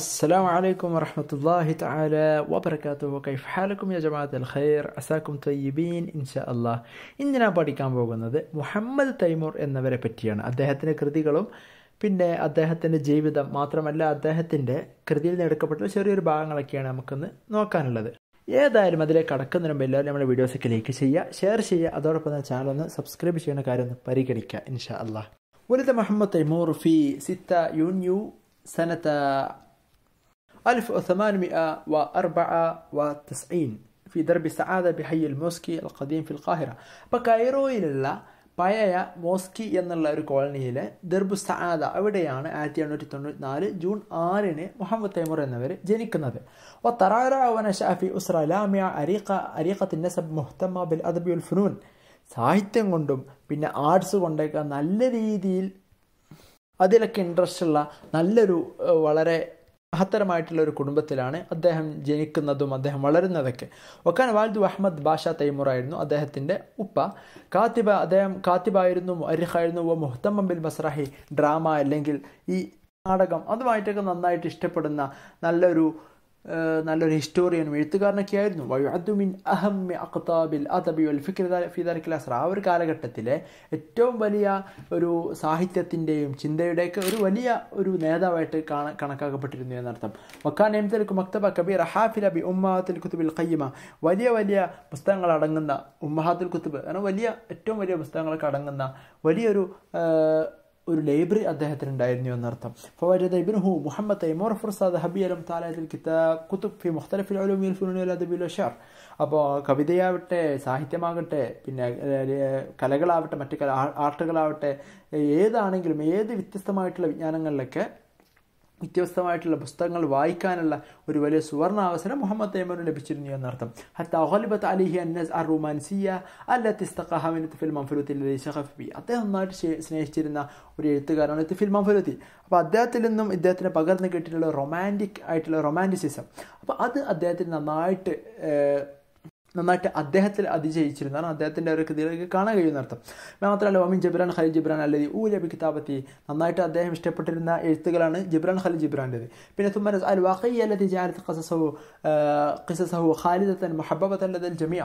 السلام عليكم ورحمة الله تعالى وبركاته كيف حالكم يا جماعة الخير عساكم طيبين إن شاء الله ഇന്ന് ഞാൻ പഠിക്കാൻ പോകുന്നത് മുഹമ്മദ് തൈമൂർ എന്നവരെ പറ്റിയാണ് അദ്ദേഹത്തിൻ്റെ കൃതികളും പിന്നെ അദ്ദേഹത്തിൻ്റെ ജീവിതം മാത്രമല്ല അദ്ദേഹത്തിൻ്റെ കൃതിയിൽ നിന്ന് എടുക്കപ്പെട്ട ചെറിയൊരു ഭാഗങ്ങളൊക്കെയാണ് നമുക്കൊന്ന് നോക്കാനുള്ളത് ഏതായാലും അതിലേക്ക് കടക്കുന്നതിന് മുമ്പ് എല്ലാവരും നമ്മുടെ വീഡിയോസൊക്കെ ലൈക്ക് ചെയ്യുക ഷെയർ ചെയ്യുക അതോടൊപ്പം തന്നെ ചാനൽ ഒന്ന് സബ്സ്ക്രൈബ് ചെയ്യുന്ന കാര്യം ഒന്ന് പരിഗണിക്കുക ഇൻഷാ അള്ളാഹ് ولد محمد تيمور في 6 يونيو سنة 1894 في درب السعادة بحي الموسكي القديم في القاهرة ബക്കായിറോയിലുള്ള പഴയ മോസ്കി എന്നുള്ള ഒരു കോളനിയിലെ ദർബു സആദ അവിടെയാണ് ആയിരത്തി എണ്ണൂറ്റി തൊണ്ണൂറ്റി നാല് ജൂൺ ആറിന് മുഹമ്മദ് തൈമൂർ എന്നിവർ ജനിക്കുന്നത് ഒ തറാറവന ഷാഫി ഉസ്ര ലാമിയ അരീഖ അരീഖത്തിൻ്റെ നസബ് മുഹ്തമ ബിൽ അദബി ഫുനൂൻ സാഹിത്യം കൊണ്ടും പിന്നെ ആർട്സ് കൊണ്ടൊക്കെ നല്ല രീതിയിൽ അതിലൊക്കെ ഇൻട്രസ്റ്റ് ഉള്ള നല്ലൊരു വളരെ മഹത്തരമായിട്ടുള്ള ഒരു കുടുംബത്തിലാണ് അദ്ദേഹം ജനിക്കുന്നതും അദ്ദേഹം വളരുന്നതൊക്കെ ഒക്കാൻ വാൽദു അഹമ്മദ് ബാഷ തൈമുറായിരുന്നു അദ്ദേഹത്തിൻ്റെ ഉപ്പ കാത്തിബ അദ്ദേഹം കാത്തിബായിരുന്നു അരിഹായിരുന്നു ഓ മുഹത്തമ്മ ബിൽ ബസ്രാഹി ഡ്രാമ അല്ലെങ്കിൽ ഈ നാടകം അതുമായിട്ടൊക്കെ നന്നായിട്ട് ഇഷ്ടപ്പെടുന്ന നല്ലൊരു നല്ലൊരു ഹിസ്റ്റോറിയനും എഴുത്തുകാരനൊക്കെ ആയിരുന്നു വയുഅദ്മിൻ അഹമ്മ അഖതാബിൽ അദബി വൽ ഫിക്ര ഫിദാനിക് അസ്ര ആ ഒരു കാലഘട്ടത്തിലെ ഏറ്റവും വലിയ ഒരു സാഹിത്യത്തിൻ്റെയും ചിന്തയുടെയൊക്കെ ഒരു വലിയ ഒരു നേതാവായിട്ട് കാണ കണക്കാക്കപ്പെട്ടിരുന്നു എന്നർത്ഥം മക്കാൻ എംതലിക്ക് മക്തബ കബീർ ഹാഫിൽ അബി ഉമ്മാഹത്തുൽ കുത്തുബിൽ കയ്യമ വലിയ വലിയ പുസ്തകങ്ങൾ അടങ്ങുന്ന ഉമ്മഹാത്തുൽ കുത്തുബ് കാരണം വലിയ ഏറ്റവും വലിയ പുസ്തകങ്ങളൊക്കെ അടങ്ങുന്ന വലിയൊരു ഒരു ലൈബ്രറി അദ്ദേഹത്തിന് ഉണ്ടായിരുന്നു എന്നർത്ഥം ഫവജദ ഇബ്നുഹു മുഹമ്മദ് തൈമൂർ ഫുർസാദ് ഹബി അലം താലാത്തിൽ കിതാബ് കുത്തുബ് ഫി മുഖ്തലിഫിൽ ഉലൂമിൽ ഫുനൂനിൽ അദബിൽ ഷർ അപ്പോൾ കവിതയാവട്ടെ സാഹിത്യമാകട്ടെ പിന്നെ കലകളാവട്ടെ മറ്റു കല ആർട്ടുകളാവട്ടെ ഏതാണെങ്കിലും ഏത് വ്യത്യസ്തമായിട്ടുള്ള വിജ്ഞാനങ്ങളിലൊക്കെ വ്യത്യസ്തമായിട്ടുള്ള പുസ്തകങ്ങൾ വായിക്കാനുള്ള ഒരു വലിയ അവസരം മുഹമ്മദ് തൈമൂർ ലഭിച്ചിരുന്നു എന്നർത്ഥം ഹത്താഹലിബത്ത് അലിഹി അന്നസ് അർ റുമാൻസിയ അല്ലത്തിസ്തഖഹമിൻ തിഫിൽ മംഫുലുത്തിൽ ഷഹഫി അദ്ദേഹം നന്നായിട്ട് സ്നേഹിച്ചിരുന്ന ഒരു എഴുത്തുകാരാണ് തിഫിൽ മംഫുലുത്തി അപ്പോൾ അദ്ദേഹത്തിൽ നിന്നും ഇദ്ദേഹത്തിന് പകർന്നു കിട്ടിയിട്ടുള്ള റൊമാൻറ്റിക് ആയിട്ടുള്ള റൊമാൻറ്റിസിസം അപ്പോൾ അത് അദ്ദേഹത്തിന് നന്നായിട്ട് നന്നായിട്ട് അദ്ദേഹത്തിൽ അതിജയിച്ചിരുന്നാണ് അദ്ദേഹത്തിൻ്റെ ഒരു കൃതിയിലേക്ക് കാണാൻ കഴിയുന്ന അർത്ഥം മാത്രമല്ല ഒമിൻ ജിബ്രാൻ ഖലി ജിബ്രാൻ അല്ലെങ്കിൽ ലബി കിതാബത്തി നന്നായിട്ട് അദ്ദേഹം ഇഷ്ടപ്പെട്ടിരുന്ന എഴുത്തുകളാണ് ജിബ്രാൻ ഖലി ജിബ്രാൻ്റേത് പിന്നെ തുമരസ് അൽ അല്ലെങ്കിൽ ജാലത്ത് ഖസസഹു ഖിസസഹു ഖാലിദത്തൻ മഹബബത്തൻ ലതൽ ജമിയ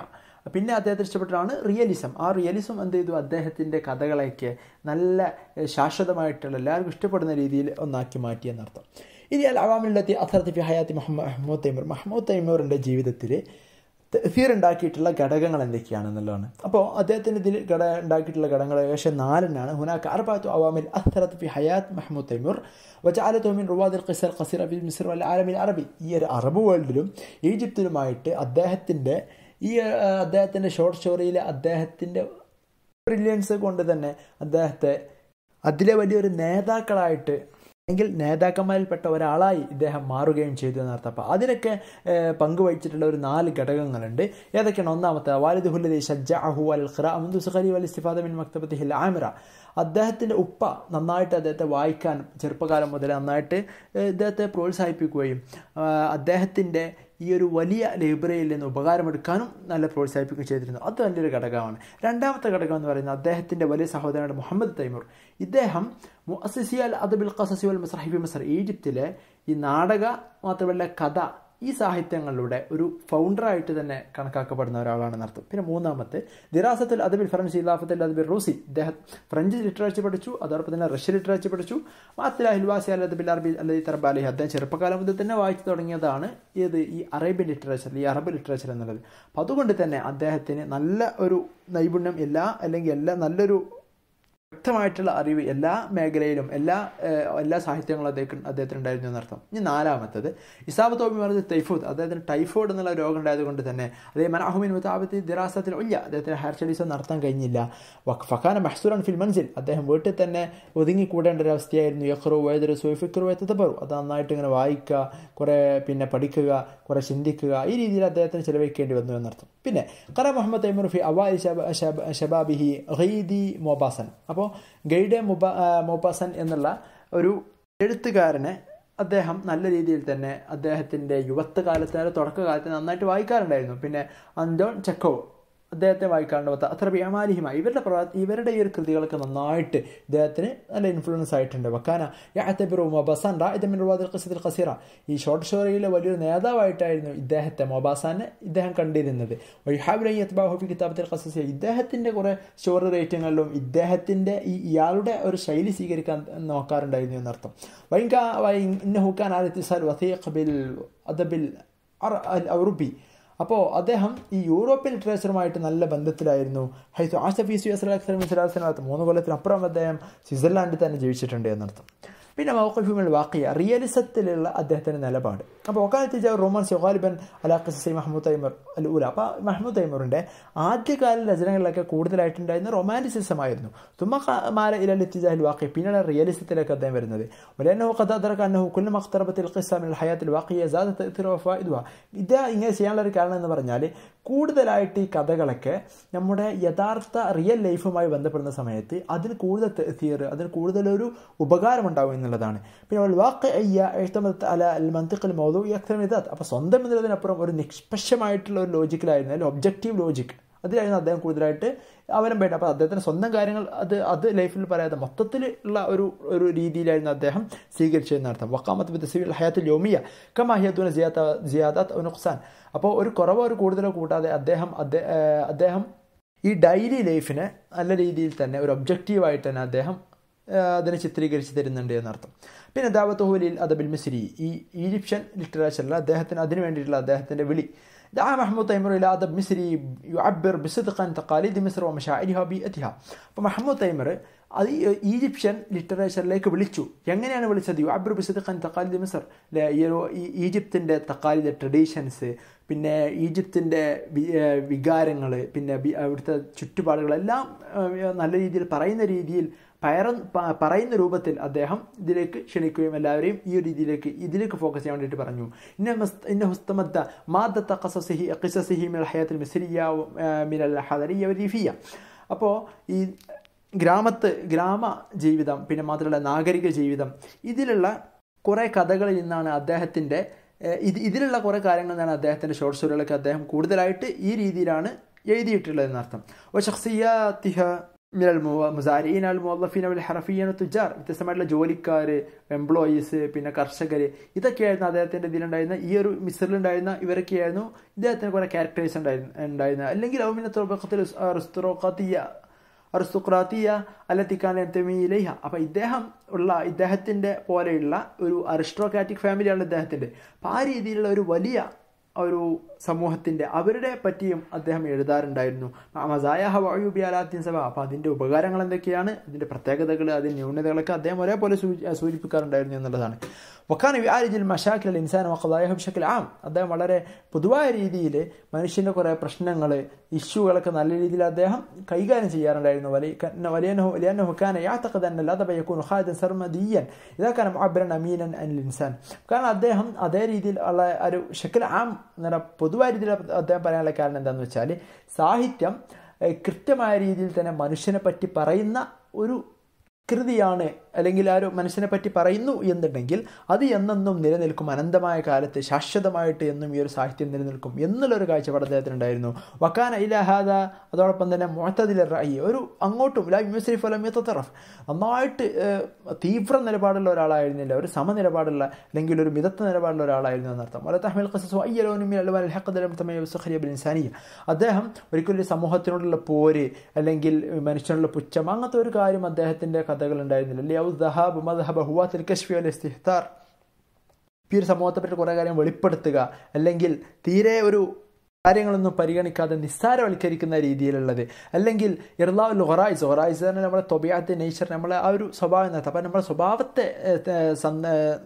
പിന്നെ അദ്ദേഹത്തെ ഇഷ്ടപ്പെട്ടതാണ് റിയലിസം ആ റിയലിസം എന്ത് ചെയ്തു അദ്ദേഹത്തിൻ്റെ കഥകളേക്ക് നല്ല ശാശ്വതമായിട്ടുള്ള എല്ലാവർക്കും ഇഷ്ടപ്പെടുന്ന രീതിയിൽ ഒന്നാക്കി എന്നർത്ഥം ഇനി അൽ അവാമിലെത്തി അസർത്തി ഹയാത്തി മുഹമ്മദ് തൈമൂർ മഹമ്മൂദ് തൈമൂറിൻ്റെ ജീവിതത്തിൽ തഫീർ ഉണ്ടാക്കിയിട്ടുള്ള ഘടകങ്ങൾ എന്തൊക്കെയാണെന്നുള്ളതാണ് അപ്പോൾ അദ്ദേഹത്തിൻ്റെ ഇതിൽ ഘട ഉണ്ടാക്കിയിട്ടുള്ള ഘടകങ്ങൾ ഏകദേശം നാലെണ്ണാണ് ഹുനാക്ക് അർബാത്തു അവാമിൽ അസ്തറത്ത് ഫി ഹയാത്ത് മെഹ്മൂദ് തൈമൂർ വജാലത്തോമിൻ റുവാദിൽ ഖിസർ ഖസീർ അബി മിസർ അല്ല ആലമിൽ അറബി ഈ ഒരു അറബ് വേൾഡിലും ഈജിപ്തിലുമായിട്ട് അദ്ദേഹത്തിൻ്റെ ഈ അദ്ദേഹത്തിൻ്റെ ഷോർട്ട് സ്റ്റോറിയിലെ അദ്ദേഹത്തിൻ്റെ ബ്രില്യൻസ് കൊണ്ട് തന്നെ അദ്ദേഹത്തെ അതിലെ വലിയൊരു നേതാക്കളായിട്ട് എങ്കിൽ നേതാക്കന്മാരിൽപ്പെട്ട ഒരാളായി ഇദ്ദേഹം മാറുകയും ചെയ്തു എന്നർത്ഥപ്പം അതിനൊക്കെ പങ്കുവഹിച്ചിട്ടുള്ള ഒരു നാല് ഘടകങ്ങളുണ്ട് ഏതൊക്കെയാണ് ഒന്നാമത്തെ വാലിദുഹുല്ലി ഷജ്ജഅഹു അൽ ഖിറ മുന്തു സുഖലി അൽ മിൻ മക്തബത്തി ഹിൽ ആമിറ അദ്ദേഹത്തിൻ്റെ ഉപ്പ നന്നായിട്ട് അദ്ദേഹത്തെ വായിക്കാൻ ചെറുപ്പകാലം മുതൽ നന്നായിട്ട് ഇദ്ദേഹത്തെ പ്രോത്സാഹിപ്പിക്കുകയും അദ്ദേഹത്തിൻ്റെ ഈ ഒരു വലിയ ലൈബ്രറിയിൽ നിന്ന് ഉപകാരമെടുക്കാനും നല്ല പ്രോത്സാഹിപ്പിക്കുകയും ചെയ്തിരുന്നു അത് നല്ലൊരു ഘടകമാണ് രണ്ടാമത്തെ ഘടകം എന്ന് പറയുന്നത് അദ്ദേഹത്തിൻ്റെ വലിയ സഹോദരനാണ് മുഹമ്മദ് തൈമൂർ ഇദ്ദേഹം മുഅസിസി അൽ അദബിൽ ഖസസി വൽ മസ്രഹിബി മസർ ഈജിപ്തിലെ ഈ നാടക മാത്രമല്ല കഥ ഈ സാഹിത്യങ്ങളുടെ ഒരു ഫൗണ്ടറായിട്ട് തന്നെ കണക്കാക്കപ്പെടുന്ന ഒരാളാണെന്നർത്ഥം പിന്നെ മൂന്നാമത്തെ ദിറാസത്തിൽ അതിബിൽ ഫ്രഞ്ച് ഇലാഫത്തിൽ അതിബിൽ റൂസി ഇദ്ദേഹം ഫ്രഞ്ച് ലിറ്ററേച്ചർ പഠിച്ചു അതോടൊപ്പം തന്നെ റഷ്യൻ ലിറ്ററേച്ചർ പഠിച്ചു മാത്രമല്ല ഹിൽവാസി അല്ല അതിബിൽ അറബി അല്ലെ തറബാലി അദ്ദേഹം ചെറുപ്പകാലം മുതൽ തന്നെ വായിച്ചു തുടങ്ങിയതാണ് ഏത് ഈ അറേബ്യൻ ലിറ്ററേച്ചർ ഈ അറബ് ലിറ്ററേച്ചർ എന്നുള്ളത് അപ്പം അതുകൊണ്ട് തന്നെ അദ്ദേഹത്തിന് നല്ല ഒരു നൈപുണ്യം എല്ലാ അല്ലെങ്കിൽ എല്ലാ നല്ലൊരു വ്യക്തമായിട്ടുള്ള അറിവ് എല്ലാ മേഖലയിലും എല്ലാ എല്ലാ സാഹിത്യങ്ങളും അദ്ദേഹത്തിന് അദ്ദേഹത്തിന് ഉണ്ടായിരുന്നു എന്നർത്ഥം ഇനി നാലാമത്തത് ഇസാബ് തോബി പറഞ്ഞത് ടൈഫോദ് അദ്ദേഹത്തിന് ടൈഫോയിഡ് എന്നുള്ള രോഗം ഉണ്ടായതുകൊണ്ട് തന്നെ അതേ മനാഹുമിൻ മുതാബത്തി ദിറാസത്തിൽ ഇല്ല അദ്ദേഹത്തിന് ഹയർ സ്റ്റഡീസ് നടത്താൻ കഴിഞ്ഞില്ല ഫഖാന മഹ്സൂറൻ ഫിൽ മൻസിൽ അദ്ദേഹം വീട്ടിൽ തന്നെ ഒതുങ്ങി കൂടേണ്ട ഒരു അവസ്ഥയായിരുന്നു യഹ്റു വൈദ്യു സുഫിക്കറു എത്തപ്പറു അത് നന്നായിട്ട് ഇങ്ങനെ വായിക്കുക കുറേ പിന്നെ പഠിക്കുക കുറേ ചിന്തിക്കുക ഈ രീതിയിൽ അദ്ദേഹത്തിന് ചിലവഴിക്കേണ്ടി വന്നു എന്നർത്ഥം പിന്നെ ഖറ മുഹമ്മദ് തൈമുർ ഫി അവാ ഷബാബിഹി റീദി മൊബാസൻ അപ്പോൾ അപ്പോൾ ഗൈഡെ മുബ മോപ്പാസൻ എന്നുള്ള ഒരു എഴുത്തുകാരനെ അദ്ദേഹം നല്ല രീതിയിൽ തന്നെ അദ്ദേഹത്തിൻ്റെ യുവത്വ തുടക്കകാലത്ത് നന്നായിട്ട് വായിക്കാറുണ്ടായിരുന്നു പിന്നെ അന്തോൺ ചെക്കോ അദ്ദേഹത്തെ വായിക്കാണ്ട് അത്ര വ്യാമാലിഹിമായി ഇവരുടെ പ്രവാ ഇവരുടെ ഈ ഒരു കൃതികളൊക്കെ നന്നായിട്ട് ഇദ്ദേഹത്തിന് നല്ല ഇൻഫ്ലുവൻസ് ആയിട്ടുണ്ട് വക്കാന യാത്തബിറു മൊബാസാൻ റായത് മിൻവാദിൽ ഖസീദ് ഖസീറ ഈ ഷോർട്ട് സ്റ്റോറിയിലെ വലിയൊരു നേതാവായിട്ടായിരുന്നു ഇദ്ദേഹത്തെ മൊബാസാനെ ഇദ്ദേഹം കണ്ടിരുന്നത് വൈഹാബുലൈത്ബാഹുബി കിതാബത്തിൽ ഖസീസ ഇദ്ദേഹത്തിൻ്റെ കുറേ സ്റ്റോറി റേറ്റിങ്ങുകളിലും ഇദ്ദേഹത്തിൻ്റെ ഈ ഇയാളുടെ ഒരു ശൈലി സ്വീകരിക്കാൻ നോക്കാറുണ്ടായിരുന്നു എന്നർത്ഥം വൈകാ വൈ ഇന്ന ഹുക്കാൻ ആദിത്യസാൽ വസീഖ് ബിൽ അദബിൽ ഔറുബി അപ്പോൾ അദ്ദേഹം ഈ യൂറോപ്യൻ ലിറ്ററേച്ചറുമായിട്ട് നല്ല ബന്ധത്തിലായിരുന്നു ഹൈസു ആഷഫീസു അസ്ലാഖ് സലമി സ്വലാസ്ലാമത്ത് മൂന്ന് കൊല്ലത്തിനപ്പുറം അദ്ദേഹം സ്വിറ്റ്സർലാൻഡിൽ തന്നെ ജീവിച്ചിട്ടുണ്ട് എന്നർത്ഥം പിന്നെ മൗഖഫിമൽ വാക്കിയ റിയലിസത്തിലുള്ള അദ്ദേഹത്തിൻ്റെ നിലപാട് അപ്പോൾ ഒക്കാലത്ത് റൊമാൻസ് യൊഹാലിബൻ അലാ ഖസി മഹമ്മൂദ് ഐമർ അൽ ഉല അപ്പോൾ മഹമ്മൂദ് ഐമറിൻ്റെ ആദ്യകാല രചനകളിലൊക്കെ കൂടുതലായിട്ടുണ്ടായിരുന്ന റൊമാൻറ്റിസിസമായിരുന്നു തുമ്മ മാല ഇലൽ ഇത്തിജാഹിൽ വാക്കി പിന്നീട് റിയലിസത്തിലൊക്കെ അദ്ദേഹം വരുന്നത് ഹയാത്തിൽ വാക്കിയ ഇത് ഇങ്ങനെ ചെയ്യാനുള്ള ഒരു കാരണം എന്ന് പറഞ്ഞാൽ കൂടുതലായിട്ട് ഈ കഥകളൊക്കെ നമ്മുടെ യഥാർത്ഥ റിയൽ ലൈഫുമായി ബന്ധപ്പെടുന്ന സമയത്ത് അതിന് കൂടുതൽ തീയർ അതിന് കൂടുതലൊരു ഉപകാരമുണ്ടാവും എന്നുള്ള എന്നുള്ളതാണ് പിന്നെ അവൾ വാക്ക് അയ്യ എഴുത്തമത്ത് അല മന്തിക്കൽ മോദു ഈ അക്തമിതാത്ത് അപ്പോൾ സ്വന്തം എന്നുള്ളതിനപ്പുറം ഒരു നിഷ്പക്ഷമായിട്ടുള്ള ഒരു ലോജിക്കലായിരുന്നു അല്ലെങ്കിൽ ഒബ്ജക്റ്റീവ് ലോജിക് അതിലായിരുന്നു അദ്ദേഹം കൂടുതലായിട്ട് വേണ്ട അപ്പോൾ അദ്ദേഹത്തിന് സ്വന്തം കാര്യങ്ങൾ അത് അത് ലൈഫിൽ പറയാതെ മൊത്തത്തിലുള്ള ഒരു ഒരു രീതിയിലായിരുന്നു അദ്ദേഹം സ്വീകരിച്ചതെന്ന് അർത്ഥം വക്കാമത്ത് ബിദ്സിവിൽ ഹയാത്തിൽ യോമിയ കമാഹിയത്തുന ജിയാത്ത ജിയാദാത്ത് നുഖ്സാൻ അപ്പോൾ ഒരു കുറവോ ഒരു കൂടുതലോ കൂട്ടാതെ അദ്ദേഹം അദ്ദേഹം ഈ ഡെയിലി ലൈഫിനെ നല്ല രീതിയിൽ തന്നെ ഒരു ഒബ്ജക്റ്റീവായിട്ട് തന്നെ അദ്ദേഹം അതിനെ ചിത്രീകരിച്ച് തരുന്നുണ്ട് എന്നർത്ഥം പിന്നെ ഹുലിൽ അദബിൽ മിസ്രി ഈ ഈജിപ്ഷ്യൻ ലിറ്ററേച്ചറിൽ അദ്ദേഹത്തിന് അതിനു വേണ്ടിയിട്ടുള്ള അദ്ദേഹത്തിൻ്റെ വിളി دعا محمود تيمور إلى أدب مصري يعبر بصدق تقاليد مصر ومشاعرها وبيئتها فمحمود تيمور അത് ഈജിപ്ഷ്യൻ ലിറ്ററേച്ചറിലേക്ക് വിളിച്ചു എങ്ങനെയാണ് വിളിച്ചത് യുഅബ്രു ബിസദിഖൻ തക്കാലിദ് മിസർ ഈ ഈജിപ്തിൻ്റെ തക്കാലിദ് ട്രഡീഷൻസ് പിന്നെ ഈജിപ്തിൻ്റെ വികാരങ്ങൾ പിന്നെ അവിടുത്തെ ചുറ്റുപാടുകളെല്ലാം നല്ല രീതിയിൽ പറയുന്ന രീതിയിൽ പയറ പറയുന്ന രൂപത്തിൽ അദ്ദേഹം ഇതിലേക്ക് ക്ഷണിക്കുകയും എല്ലാവരെയും ഈ ഒരു രീതിയിലേക്ക് ഇതിലേക്ക് ഫോക്കസ് ചെയ്യാൻ വേണ്ടിയിട്ട് പറഞ്ഞു ഇന്ന ഹുസ്തമദ്ദ മാദത്ത ഖസസിഹി ഖിസസിഹി മിൽ ഹയാത്തിൽ മിസ്രിയ മിനൽ ഹദരിയ റിഫിയ അപ്പോൾ ഈ ഗ്രാമത്ത് ഗ്രാമ ജീവിതം പിന്നെ മാത്രമല്ല നാഗരിക ജീവിതം ഇതിലുള്ള കുറേ കഥകളിൽ നിന്നാണ് അദ്ദേഹത്തിൻ്റെ ഇത് ഇതിലുള്ള കുറേ കാര്യങ്ങളിൽ നിന്നാണ് അദ്ദേഹത്തിൻ്റെ ഷോർട്ട് സ്റ്റോറികളൊക്കെ അദ്ദേഹം കൂടുതലായിട്ട് ഈ രീതിയിലാണ് എഴുതിയിട്ടുള്ളത് എന്നർത്ഥം ഒ ഷഖ്സിയാത്തിഹ മിനൽ മുസാരീൻ അൽ മുഅല്ലഫീൻ അവൽ ഹറഫീൻ തുജാർ വ്യത്യസ്തമായിട്ടുള്ള ജോലിക്കാർ എംപ്ലോയീസ് പിന്നെ കർഷകർ ഇതൊക്കെയായിരുന്നു അദ്ദേഹത്തിൻ്റെ ഇതിലുണ്ടായിരുന്ന ഈ ഒരു ഉണ്ടായിരുന്ന ഇവരൊക്കെയായിരുന്നു ഇദ്ദേഹത്തിന് കുറേ ക്യാരക്ടേഴ്സ് ഉണ്ടായിരുന്നു ഉണ്ടായിരുന്നത് അല്ലെങ്കിൽ ഔമിന തുറബത്തിൽ റിസ്തുറോഖത്തിയ അർസുക്രാത്തിയ അല്ലത്തിക്കാനത്തമിയിലേഹ അപ്പം ഇദ്ദേഹം ഉള്ള ഇദ്ദേഹത്തിൻ്റെ പോലെയുള്ള ഒരു അറിസ്ട്രോക്രാറ്റിക് ഫാമിലിയാണ് ഇദ്ദേഹത്തിൻ്റെ അപ്പം ആ രീതിയിലുള്ള ഒരു വലിയ ഒരു സമൂഹത്തിൻ്റെ അവരുടെ പറ്റിയും അദ്ദേഹം എഴുതാറുണ്ടായിരുന്നു മസായ ഹവായുബി അലാത്തിൻ സഭ അപ്പോൾ അതിൻ്റെ ഉപകാരങ്ങൾ എന്തൊക്കെയാണ് അതിൻ്റെ പ്രത്യേകതകൾ അതിൻ്റെ ന്യൂനതകളൊക്കെ അദ്ദേഹം ഒരേപോലെ സൂചിപ്പിക്കാറുണ്ടായിരുന്നു എന്നുള്ളതാണ് വക്കാൻ വിആരിജിൽ മഷാക്കിൽ ഇൻസാൻ വഖദായഹു ബിഷക്കിൽ ആം അദ്ദേഹം വളരെ പൊതുവായ രീതിയിൽ മനുഷ്യൻ്റെ കുറേ പ്രശ്നങ്ങൾ ഇഷ്യൂകളൊക്കെ നല്ല രീതിയിൽ അദ്ദേഹം കൈകാര്യം ചെയ്യാറുണ്ടായിരുന്നു കാരണം അദ്ദേഹം അതേ രീതിയിൽ ഉള്ള ഒരു ഷക്കിൽ ആം എന്ന പൊതുവായ രീതിയിൽ അദ്ദേഹം പറയാനുള്ള കാരണം എന്താണെന്ന് വെച്ചാൽ സാഹിത്യം കൃത്യമായ രീതിയിൽ തന്നെ മനുഷ്യനെ പറ്റി പറയുന്ന ഒരു കൃതിയാണ് അല്ലെങ്കിൽ ആ ഒരു മനുഷ്യനെ പറ്റി പറയുന്നു എന്നുണ്ടെങ്കിൽ അത് എന്നെന്നും നിലനിൽക്കും അനന്തമായ കാലത്ത് ശാശ്വതമായിട്ട് എന്നും ഈ ഒരു സാഹിത്യം നിലനിൽക്കും എന്നുള്ളൊരു കാഴ്ചപ്പാട് അദ്ദേഹത്തിനുണ്ടായിരുന്നു വക്കാന ഇലഹാദ അതോടൊപ്പം തന്നെ മുഹത്തദിലെ റായി ഒരു അങ്ങോട്ടും ലാ യുസരിഫ് അലം യത്തറഫ് നന്നായിട്ട് തീവ്ര നിലപാടുള്ള ഒരാളായിരുന്നില്ല ഒരു സമനിലപാടുള്ള അല്ലെങ്കിൽ ഒരു മിതത്വ നിലപാടുള്ള ഒരാളായിരുന്നു എന്നർത്ഥം വല തഹ്മിൽ ഖസസ് ഇൻസാനിയ അദ്ദേഹം ഒരിക്കലും സമൂഹത്തിനോടുള്ള പോര് അല്ലെങ്കിൽ മനുഷ്യനുള്ള പുച്ഛം അങ്ങനത്തെ ഒരു കാര്യം അദ്ദേഹത്തിൻ്റെ കഥകൾ ഉണ്ടായിരുന്നില്ല അറിയാവൂ ദഹാബ് മദ്ഹബ ഹുവാത്തിൽ കശ്ഫി അൽ ഇസ്തിഹ്താർ പീർ സമൂഹത്തെപ്പറ്റി കുറേ കാര്യം വെളിപ്പെടുത്തുക അല്ലെങ്കിൽ തീരെ ഒരു കാര്യങ്ങളൊന്നും പരിഗണിക്കാതെ നിസ്സാരവൽക്കരിക്കുന്ന രീതിയിലുള്ളത് അല്ലെങ്കിൽ ഇർലാവുൽ ഹൊറൈസ് ഹൊറൈസ് തന്നെ നമ്മുടെ തൊബിയാത്തെ നേച്ചർ നമ്മളെ ആ ഒരു സ്വഭാവം നിർത്താം അപ്പം നമ്മുടെ സ്വഭാവത്തെ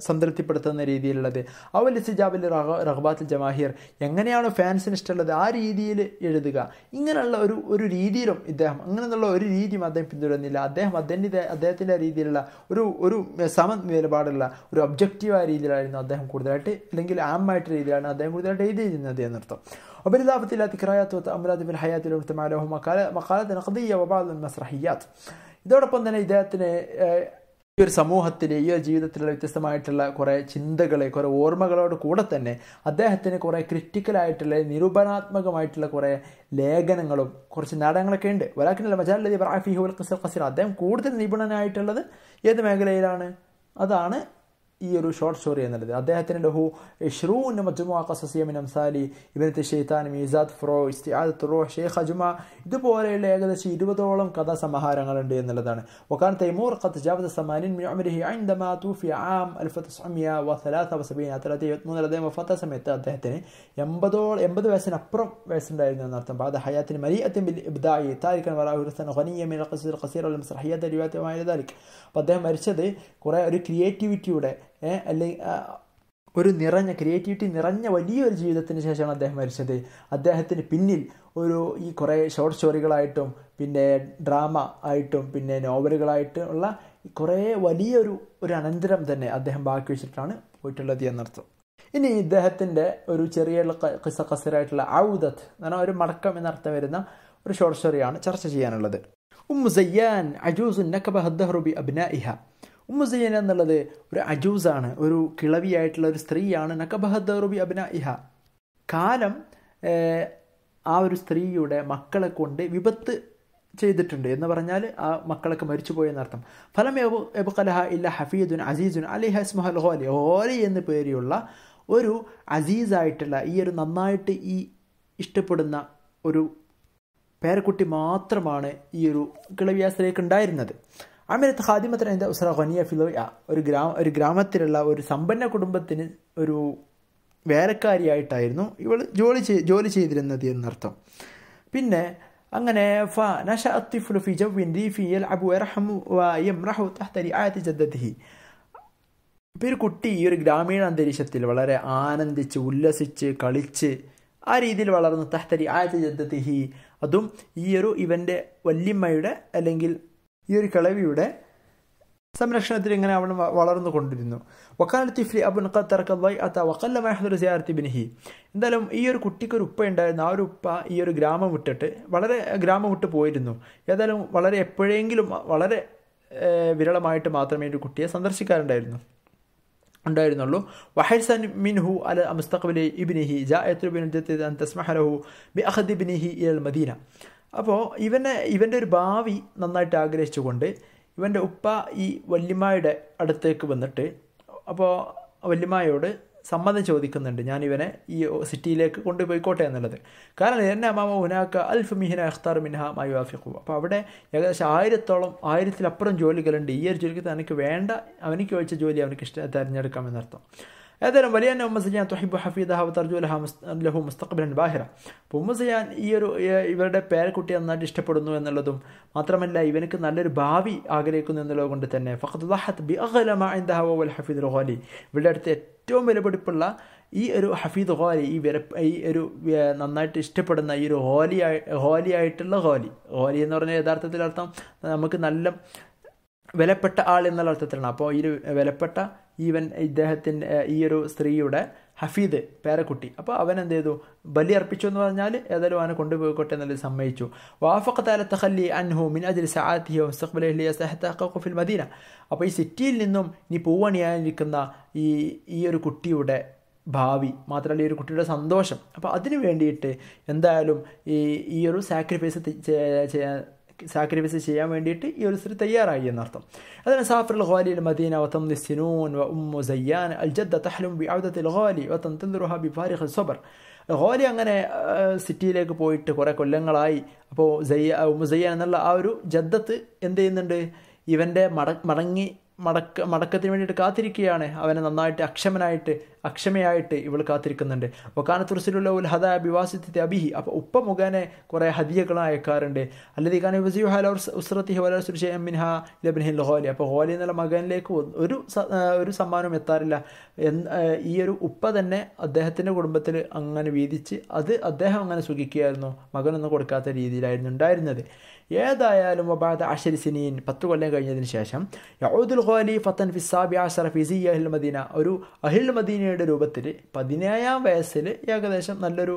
സംതൃപ്തിപ്പെടുത്തുന്ന രീതിയിലുള്ളത് അവൽ ഇസിജാബിൽ റഹ്ബാത്തിൽ ജമാഹിർ എങ്ങനെയാണ് ഫാൻസിന് ഇഷ്ടമുള്ളത് ആ രീതിയിൽ എഴുതുക ഇങ്ങനെയുള്ള ഒരു ഒരു രീതിയിലും ഇദ്ദേഹം എന്നുള്ള ഒരു രീതിയും അദ്ദേഹം പിന്തുടരുന്നില്ല അദ്ദേഹം അദ്ദേഹത്തിൻ്റെ അദ്ദേഹത്തിൻ്റെ രീതിയിലുള്ള ഒരു ഒരു സമ നിലപാടുള്ള ഒരു ഒബ്ജക്റ്റീവായ രീതിയിലായിരുന്നു അദ്ദേഹം കൂടുതലായിട്ട് അല്ലെങ്കിൽ ആമായിട്ട് രീതിയിലാണ് അദ്ദേഹം കൂടുതലായിട്ട് എഴുതിയിരുന്നത് എന്നർത്ഥം وبالإضافة إلى ذكريات وتأملات في الحياة التي مع له مقالات نقدية وبعض المسرحيات ഇതോടൊപ്പം തന്നെ ഇദ്ദേഹത്തിന് ഈ ഒരു സമൂഹത്തിൽ ഈ ഒരു ജീവിതത്തിലുള്ള വ്യത്യസ്തമായിട്ടുള്ള കുറേ ചിന്തകളെ കുറേ ഓർമ്മകളോട് കൂടെ തന്നെ അദ്ദേഹത്തിന് കുറേ ക്രിറ്റിക്കലായിട്ടുള്ള നിരൂപണാത്മകമായിട്ടുള്ള കുറേ ലേഖനങ്ങളും കുറച്ച് നാടകങ്ങളൊക്കെ ഉണ്ട് വലാക്കിനല്ല മജാലി ബ്രാഫി ഹുൽ ഖസീർ അദ്ദേഹം കൂടുതൽ നിപുണനായിട്ടുള്ളത് ഏത് മേഖലയിലാണ് അതാണ് ഈ ഒരു ഷോർട്ട് സ്റ്റോറി എന്നുള്ളത് അദ്ദേഹത്തിൻ്റെ ലഹു ഷ്രൂൻ മജുമ കസസിയമിൻ അംസാലി ഇബനത്തെ ഷെയ്ത്താൻ മീസാദ് ഫ്രോ ഇസ്തിയാദത്ത് റോ ഷെയ്ഖ് അജുമ ഇതുപോലെയുള്ള ഏകദേശം ഇരുപതോളം കഥാസമാഹാരങ്ങളുണ്ട് എന്നുള്ളതാണ് وكان تيمور قد جاوز 80 من عمره عندما توفي عام 1973 ثلاثة ലദ്ദേഹം വഫാത്ത സമയത്ത് അദ്ദേഹത്തിന് എൺപതോളം എൺപത് വയസ്സിനപ്പുറം വയസ്സുണ്ടായിരുന്നു എന്നർത്ഥം بعد حياة مليئة بالإبداع تاركا وراءه رثا غنيا من القصص القصيرة والمسرحيات الروايات وما إلى അദ്ദേഹം മരിച്ചത് കുറേ ഒരു ക്രിയേറ്റിവിറ്റിയുടെ അല്ലെങ്കിൽ ഒരു നിറഞ്ഞ ക്രിയേറ്റിവിറ്റി നിറഞ്ഞ വലിയൊരു ജീവിതത്തിന് ശേഷമാണ് അദ്ദേഹം മരിച്ചത് അദ്ദേഹത്തിന് പിന്നിൽ ഒരു ഈ കുറേ ഷോർട്ട് സ്റ്റോറികളായിട്ടും പിന്നെ ഡ്രാമ ആയിട്ടും പിന്നെ നോവലുകളായിട്ടും ഉള്ള കുറേ വലിയൊരു ഒരു അനന്തരം തന്നെ അദ്ദേഹം ബാക്കി വെച്ചിട്ടാണ് പോയിട്ടുള്ളത് എന്നർത്ഥം ഇനി ഇദ്ദേഹത്തിൻ്റെ ഒരു ചെറിയ കിസ കസറായിട്ടുള്ള ഔദത്ത് എന്ന് ഒരു മടക്കം എന്നർത്ഥം വരുന്ന ഒരു ഷോർട്ട് സ്റ്റോറിയാണ് ചർച്ച ചെയ്യാനുള്ളത് ഉം സയ്യാൻ അജൂസ് നക്കബ ഹദ്ദഹ്റുബി അബ്നാ ഇഹ ഉമ്മുസൈന എന്നുള്ളത് ഒരു അജൂസാണ് ഒരു കിളവിയായിട്ടുള്ള ഒരു സ്ത്രീയാണ് നക്കബഹദ്ദറുബി അബിന ഇഹ കാലം ആ ഒരു സ്ത്രീയുടെ മക്കളെ കൊണ്ട് വിപത്ത് ചെയ്തിട്ടുണ്ട് എന്ന് പറഞ്ഞാൽ ആ മക്കളൊക്കെ മരിച്ചുപോയി എന്നർത്ഥം ഫലം എബു കലഹ ഇല്ല ഹഫീദുൻ അസീസുൻ അലി ഹസ്മഹൽ ഹോലി ഹോലി എന്ന് പേരിയുള്ള ഒരു അസീസായിട്ടുള്ള ഈ ഒരു നന്നായിട്ട് ഈ ഇഷ്ടപ്പെടുന്ന ഒരു പേരക്കുട്ടി മാത്രമാണ് ഈ ഒരു കിളവിയാസ്ത്രീക്ക് ഉണ്ടായിരുന്നത് عملت خادمة عند ഉസ്ര ഖനിയ في ഒരു ഗ്രാമ ഒരു ഗ്രാമത്തിലുള്ള ഒരു സമ്പന്ന കുടുംബത്തിന് ഒരു വേലക്കാരിയായിട്ടായിരുന്നു ഇവൾ ജോലി ജോലി ചെയ്തിരുന്നത് എന്നർത്ഥം പിന്നെ അങ്ങനെ ഫ നഷ അത്തിഫുൽ ഫി ജവ്വിൻ റീഫി യൽ അബു എറഹമു യമറഹു തഹ്ത റിആയത്തി ജദ്ദതിഹി ഇപ്പോൾ ഒരു കുട്ടി ഈ ഒരു ഗ്രാമീണ അന്തരീക്ഷത്തിൽ വളരെ ആനന്ദിച്ച് ഉല്ലസിച്ച് കളിച്ച് ആ രീതിയിൽ വളർന്ന് തഹ്തരി ആയത്ത് ജദ്ദതിഹി അതും ഈ ഒരു ഇവൻ്റെ വല്യമ്മയുടെ അല്ലെങ്കിൽ ഈ ഒരു കിളവിയുടെ സംരക്ഷണത്തിൽ ഇങ്ങനെ അവൻ വളർന്നു കൊണ്ടിരുന്നു വക്കാലത്തിഫ്ലി അബുൻ വക്കല്ല മെഹദുർ സിയാർത്തി ബിൻഹി എന്തായാലും ഈ ഒരു കുട്ടിക്ക് ഒരു ഉപ്പ ഉണ്ടായിരുന്നു ആ ഒരു ഉപ്പ ഈ ഒരു ഗ്രാമം വിട്ടിട്ട് വളരെ ഗ്രാമം വിട്ട് പോയിരുന്നു ഏതായാലും വളരെ എപ്പോഴെങ്കിലും വളരെ വിരളമായിട്ട് മാത്രമേ ഒരു കുട്ടിയെ സന്ദർശിക്കാറുണ്ടായിരുന്നു ഉണ്ടായിരുന്നുള്ളൂ വഹൈസൻ മിൻഹു അൽ മുസ്തഖബലി ഇബിനിഹി ജാ എത്തുബിൻ തസ്മഹലഹു ബി അഹദ് ബിനിഹി ഇൽ മദീന അപ്പോൾ ഇവനെ ഇവൻ്റെ ഒരു ഭാവി നന്നായിട്ട് ആഗ്രഹിച്ചുകൊണ്ട് ഇവൻ്റെ ഉപ്പ ഈ വല്യമ്മയുടെ അടുത്തേക്ക് വന്നിട്ട് അപ്പോൾ വല്യമ്മയോട് സമ്മതം ചോദിക്കുന്നുണ്ട് ഞാൻ ഇവനെ ഈ സിറ്റിയിലേക്ക് കൊണ്ടുപോയിക്കോട്ടെ എന്നുള്ളത് കാരണം എന്നെ അമ്മാമ ഹുനാക്ക അൽഫ് മിഹിന അഖ്താർ മിൻഹ മയുവാഫിഖു അപ്പോൾ അവിടെ ഏകദേശം ആയിരത്തോളം ആയിരത്തിലപ്പുറം ജോലികളുണ്ട് ഈ ഒരു ജോലിക്ക് തനിക്ക് വേണ്ട അവനിക്ക് ചോദിച്ച ജോലി അവനക്ക് ഇഷ്ട തിരഞ്ഞെടുക്കാം എന്നർത്ഥം ഏതായാലും വലിയ തന്നെ ഉമ്മസജാൻ തുഹിബു ഹഫീദ ഹവത്തർജു ലഹ ലഹു മുസ്തഖബിലൻ ബാഹിറ അപ്പോൾ ഉമ്മസജാൻ ഈ ഒരു ഇവരുടെ പേരക്കുട്ടിയെ നന്നായിട്ട് ഇഷ്ടപ്പെടുന്നു എന്നുള്ളതും മാത്രമല്ല ഇവനക്ക് നല്ലൊരു ഭാവി ആഗ്രഹിക്കുന്നു എന്നുള്ളത് കൊണ്ട് തന്നെ ഫഖത്ത് ബി അഹലമ എന്ത ഹവൽ ഹഫീദ് റോലി ഇവരുടെ അടുത്ത് ഏറ്റവും വിലപിടിപ്പുള്ള ഈ ഒരു ഹഫീദ് ഹോലി ഈ വിര ഈ ഒരു നന്നായിട്ട് ഇഷ്ടപ്പെടുന്ന ഈ ഒരു ഹോലി ഹോലി ആയിട്ടുള്ള ഹോലി ഹോലി എന്ന് പറഞ്ഞാൽ യഥാർത്ഥത്തിൽ അർത്ഥം നമുക്ക് നല്ല വിലപ്പെട്ട ആൾ എന്നുള്ള അർത്ഥത്തിലാണ് അപ്പോൾ ഈ ഒരു വിലപ്പെട്ട ഈവൻ ഇദ്ദേഹത്തിൻ്റെ ഈ ഒരു സ്ത്രീയുടെ ഹഫീദ് പേരക്കുട്ടി അപ്പോൾ അവൻ എന്ത് ചെയ്തു ബലി അർപ്പിച്ചു എന്ന് പറഞ്ഞാൽ ഏതായാലും അവനെ കൊണ്ടുപോയിക്കോട്ടെ എന്നല്ല സമ്മതിച്ചു വാഫഖത്താല തഹല്ലി അൻഹു മിൻ അജിൽ സഹാത്തിയോ മുസ്തഖ്ബലിയ സഹത്തഖുഫിൽ മദീന അപ്പോൾ ഈ സിറ്റിയിൽ നിന്നും ഇനി പോവണിയായിരിക്കുന്ന ഈ ഈ ഒരു കുട്ടിയുടെ ഭാവി മാത്രമല്ല ഈ ഒരു കുട്ടിയുടെ സന്തോഷം അപ്പോൾ അതിനു വേണ്ടിയിട്ട് എന്തായാലും ഈ ഈ ഒരു സാക്രിഫൈസ് സാക്രിഫൈസ് ചെയ്യാൻ വേണ്ടിയിട്ട് ഈ ഒരു സ്ത്രീ തയ്യാറായി എന്നർത്ഥം അതാണ് സാഫിർ ഖാലി മദീന വതം നിസ്നൂൻ വ ഉമ്മു സയ്യാൻ അൽ ജദ്ദ തഹ്ലും ബി ഔദത്തിൽ ഖാലി വതം തൻദുറുഹ ബി ഫാരിഖ് സബർ ഖാലി അങ്ങനെ സിറ്റിയിലേക്ക് പോയിട്ട് കുറേ കൊല്ലങ്ങളായി അപ്പോൾ സയ്യ ഉമ്മു സയ്യാൻ എന്നുള്ള ആ ഒരു ജദ്ദത്ത് എന്ത് ചെയ്യുന്നുണ്ട് ഇവൻ്റെ മട മടങ്ങി മടക്ക മടക്കത്തിന് വേണ്ടിയിട്ട് കാത്തിരിക്കുകയാണ് അവനെ നന്നായിട്ട് അക്ഷമനായിട്ട് അക്ഷമയായിട്ട് ഇവൾ കാത്തിരിക്കുന്നുണ്ട് വക്കാനത്തുറസിലുള്ള ഒരു ഹദ അഭിവാസിത്തെ അബിഹി അപ്പോൾ ഉപ്പ മുഖേനെ കുറേ ഹദിയകൾ അയക്കാറുണ്ട് അല്ലെങ്കിൽ ഖാൻ വസീ ഹല ഉസ്രത്തി ഹുലസുഷേ മിൻഹ ലബിൻഹിൻ ഹോലി അപ്പോൾ ഹോലി എന്നുള്ള മകനിലേക്ക് ഒരു ഒരു സമ്മാനവും എത്താറില്ല ഈ ഒരു ഉപ്പ തന്നെ അദ്ദേഹത്തിൻ്റെ കുടുംബത്തിൽ അങ്ങനെ വീതിച്ച് അത് അദ്ദേഹം അങ്ങനെ സുഖിക്കുകയായിരുന്നു മകനൊന്നും കൊടുക്കാത്ത രീതിയിലായിരുന്നു ഉണ്ടായിരുന്നത് ഏതായാലും വബാദ അഷരി സിനീൻ പത്ത് കൊല്ലം കഴിഞ്ഞതിന് ശേഷം യൗദുൽ ഖോലി ഫത്തൻ ഫിസാബി ആഷറ ഫിസി അഹിൽ മദീന ഒരു അഹിൽ മദീനയുടെ രൂപത്തിൽ പതിനേഴാം വയസ്സിൽ ഏകദേശം നല്ലൊരു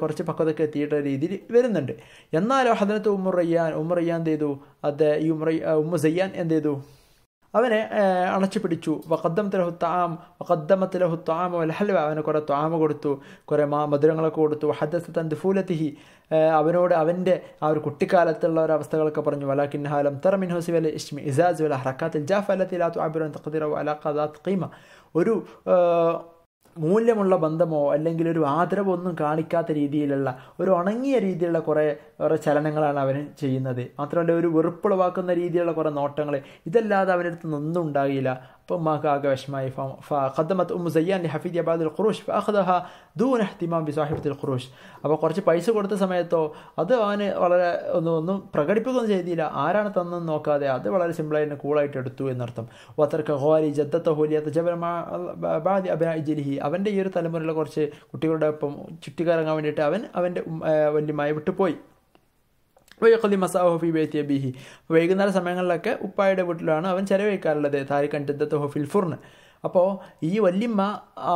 കുറച്ച് പക്വതൊക്കെ എത്തിയിട്ട രീതിയിൽ വരുന്നുണ്ട് എന്നാലോ ഹദനത്ത് ഉമ്മുറയ്യാൻ റയ്യാൻ റയ്യാൻ എന്ത് ചെയ്തു അദ്ദേഹം ഈ ഉമ്മർ ഉമ്മ സയ്യാൻ എന്ത് ചെയ്തു അവനെ അണച്ചു പിടിച്ചു വക്കദ്ദം തിലഹു താം വക്കദ്ദമത്ത് ലഹു താമ ഹൽവ അവന് കുറെ താമ കൊടുത്തു കുറേ മാ മധുരങ്ങളൊക്കെ കൊടുത്തു ഹദസ് തന്തുഫൂലത്തിഹി അവനോട് അവൻ്റെ ആ ഒരു കുട്ടിക്കാലത്തുള്ള ഒരു അവസ്ഥകളൊക്കെ പറഞ്ഞു കിന്നഹാലം തറ മിൻഹോസി വല ഇസ്മി ഇസാസ് വല ഹറക്കാത്തിൽ ജാഫ് അലത്തിലാത്തു അബിറൻ തഖദിറ വലാഖാദാത്ത് ഖീമ ഒരു മൂല്യമുള്ള ബന്ധമോ അല്ലെങ്കിൽ ഒരു ആദരവോ ഒന്നും കാണിക്കാത്ത രീതിയിലുള്ള ഒരു ഉണങ്ങിയ രീതിയിലുള്ള കുറേ കുറേ ചലനങ്ങളാണ് അവൻ ചെയ്യുന്നത് മാത്രമല്ല ഒരു വെറുപ്പുളവാക്കുന്ന രീതിയിലുള്ള കുറേ നോട്ടങ്ങൾ ഇതല്ലാതെ അവനടുത്ത് നിന്നും ഉണ്ടാകില്ല فما كاغا وشماي فقدمت أم زيان لحفيدها بعض القروش فأخذها دون اهتمام بصاحبة القروش അപ്പോൾ കുറച്ച് പൈസ കൊടുത്ത സമയത്തോ അത് അവന് വളരെ ഒന്നും ഒന്നും പ്രകടിപ്പിക്കുകയൊന്നും ചെയ്തില്ല ആരാണ് തന്നെന്ന് നോക്കാതെ അത് വളരെ സിമ്പിളായി തന്നെ കൂളായിട്ട് എടുത്തു എന്നർത്ഥം വത്തർക്ക ഹോലി ജദ്ദത്ത ഹോലിയത്ത ജബലി അഭിനയിജിലിഹി അവൻ്റെ ഈ ഒരു തലമുറയിലെ കുറച്ച് കുട്ടികളുടെ ഒപ്പം ചുറ്റിക്കറങ്ങാൻ വേണ്ടിയിട്ട് അവൻ അവൻ്റെ വല്യമായി വിട്ടുപോയി വൈകുതി മസാ ഹൊഫി ബേത്തി ബിഹി വൈകുന്നേര സമയങ്ങളിലൊക്കെ ഉപ്പായുടെ വീട്ടിലാണ് അവൻ ചെലവഴിക്കാറുള്ളത് താരിക്കൻ്റെ ഹൊഫിൽ ഫുർന്ന് അപ്പോൾ ഈ വല്യമ്മ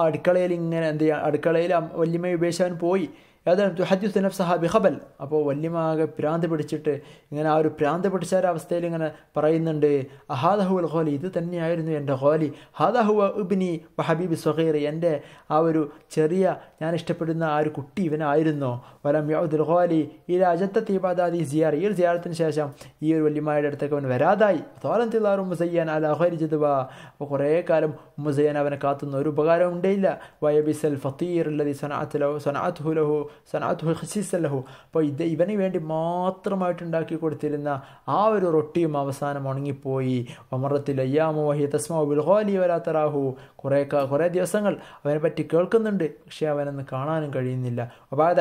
അടുക്കളയിൽ ഇങ്ങനെ എന്ത് ചെയ്യുക അടുക്കളയിൽ വല്യമ്മയെ ഉപേക്ഷിച്ച് അവൻ പോയി ഏതാണ് തുഹദ്യുസ് നഫ്സഹ ബിഖബൽ അപ്പോൾ വല്യമാകെ ഭ്രാന്ത് പിടിച്ചിട്ട് ഇങ്ങനെ ആ ഒരു ഭ്രാന്ത് പിടിച്ച ഒരവസ്ഥയിൽ ഇങ്ങനെ പറയുന്നുണ്ട് അഹാദഹുൽ ഖോലി ഇത് തന്നെയായിരുന്നു എൻ്റെ ഖോലി ഹാദഹു ഉബ്നി ഹബീബ് സൊഹീർ എൻ്റെ ആ ഒരു ചെറിയ ഞാൻ ഇഷ്ടപ്പെടുന്ന ആ ഒരു കുട്ടി ഇവനായിരുന്നോ വലം യൗദുൽ ഖോലി ഈ രാജത്തെ തീപാദാദി സിയാർ ഈ സിയാറത്തിന് ശേഷം ഈ ഒരു വല്യമായുടെ അടുത്തേക്ക് അവൻ വരാതായി തോലം തിള്ളാറു മുസയ്യാൻ അല അഹരിജിതുവാ അപ്പോൾ കുറേ കാലം മുസയ്യാൻ അവനെ കാത്തുന്ന ഒരു ഉപകാരം ഉണ്ടേയില്ല വയബിസൽ ഫത്തീർ അല്ലതി സനാത്ത് ലഹു സനാത്ത് ഹുലഹു സനാത്തുൽ അല്ലഹു അപ്പോൾ ഇത് ഇവന് വേണ്ടി മാത്രമായിട്ട് ഉണ്ടാക്കി കൊടുത്തിരുന്ന ആ ഒരു റൊട്ടിയും അവസാനം ഉണങ്ങിപ്പോയി ഒമറത്തിൽ അയ്യാമോ വഹി തസ്മാ ബിൽഹോലി വരാത്തറാഹു കുറേ കുറേ ദിവസങ്ങൾ അവനെ പറ്റി കേൾക്കുന്നുണ്ട് പക്ഷേ അവനൊന്ന് കാണാനും കഴിയുന്നില്ല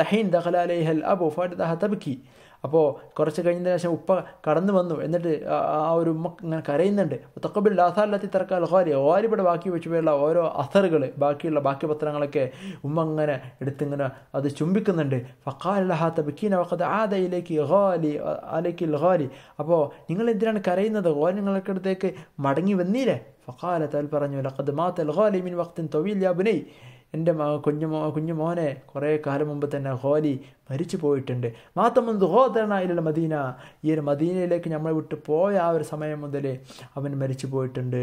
ദഹീൻ ഹൈൻ ദഹലാലൈഹൽ അബു ദഹ തബക്കി അപ്പോൾ കുറച്ച് കഴിഞ്ഞതിന് ശേഷം ഉപ്പ കടന്നു വന്നു എന്നിട്ട് ആ ഒരു ഉമ്മ ഇങ്ങനെ കരയുന്നുണ്ട് തക്കബിൽ ലാസാലത്തി തറക്കാൽ ഹോരി ഹോരിയുടെ ബാക്കി വെച്ച് പോയുള്ള ഓരോ അസറുകൾ ബാക്കിയുള്ള ബാക്കി പത്രങ്ങളൊക്കെ ഉമ്മ ഇങ്ങനെ എടുത്തിങ്ങനെ അത് ചുംബിക്കുന്നുണ്ട് ഫക്കാലഹാ തബിക്കീന വക്കത്ത് ആദയിലേക്ക് ഹോലി അലേക്ക് ലഹോലി അപ്പോൾ നിങ്ങൾ എന്തിനാണ് കരയുന്നത് ഹോലി നിങ്ങളൊക്കെ അടുത്തേക്ക് മടങ്ങി വന്നില്ലേ ഫക്കാലത്ത് അൽ പറഞ്ഞു ലക്കത് മാത്തൽ ഹോലി മിൻ വക്തൻ തൊവിയില്ല യാബുനൈ എൻ്റെ കുഞ്ഞു മോ കുഞ്ഞു മോനെ കുറേ കാലം മുമ്പ് തന്നെ ഹോലി മരിച്ചു പോയിട്ടുണ്ട് മാത്രമൊന്ന് ദുഹോദരനായുള്ള മദീന ഈ ഒരു മദീനയിലേക്ക് നമ്മളെ വിട്ട് പോയ ആ ഒരു സമയം മുതൽ അവൻ മരിച്ചു പോയിട്ടുണ്ട്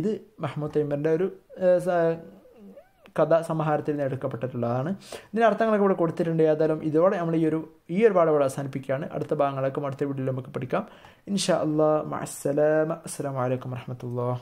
ഇത് മഹമ്മദ് തൈമറിൻ്റെ ഒരു കഥ സമാഹാരത്തിൽ നിന്ന് എടുക്കപ്പെട്ടിട്ടുള്ളതാണ് ഇതിൻ്റെ അർത്ഥങ്ങളൊക്കെ ഇവിടെ കൊടുത്തിട്ടുണ്ട് ഏതായാലും ഇതോടെ നമ്മൾ ഈ ഒരു ഈ ഒരു പാഠം ഇവിടെ അവസാനിപ്പിക്കുകയാണ് അടുത്ത ഭാഗങ്ങളൊക്കെ അടുത്ത വീഡിയോയിൽ നമുക്ക് പഠിക്കാം ഇൻഷാ അല്ലാ അസ്സലാമ അസ്സാം വലൈക്കും